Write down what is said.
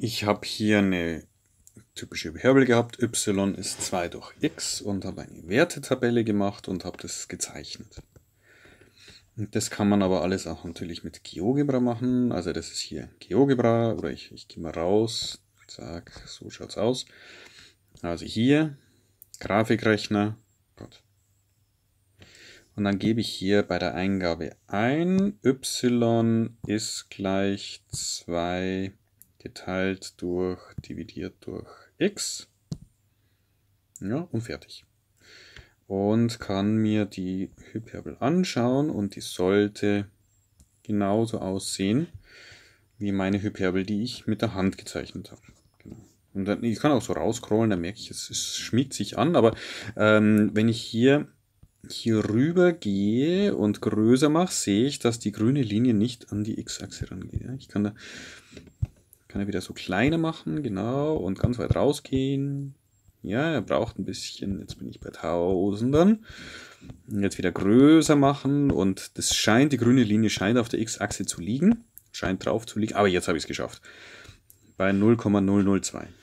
Ich habe hier eine typische Variable gehabt, y ist 2 durch x und habe eine Wertetabelle gemacht und habe das gezeichnet. Und das kann man aber alles auch natürlich mit GeoGebra machen. Also das ist hier GeoGebra oder ich, ich gehe mal raus, zack, so schaut's aus. Also hier, Grafikrechner, Gott. Und dann gebe ich hier bei der Eingabe ein, y ist gleich 2 geteilt durch, dividiert durch x. Ja, und fertig. Und kann mir die Hyperbel anschauen und die sollte genauso aussehen wie meine Hyperbel, die ich mit der Hand gezeichnet habe. Genau. Und dann, ich kann auch so rauscrollen, dann merke ich, es, es schmiegt sich an, aber ähm, wenn ich hier hier rüber gehe und größer mache, sehe ich, dass die grüne Linie nicht an die x-Achse rangeht. Ich kann da kann er wieder so kleiner machen, genau, und ganz weit rausgehen. Ja, er braucht ein bisschen, jetzt bin ich bei Tausendern. Jetzt wieder größer machen und das scheint, die grüne Linie scheint auf der X-Achse zu liegen, scheint drauf zu liegen, aber jetzt habe ich es geschafft. Bei 0,002.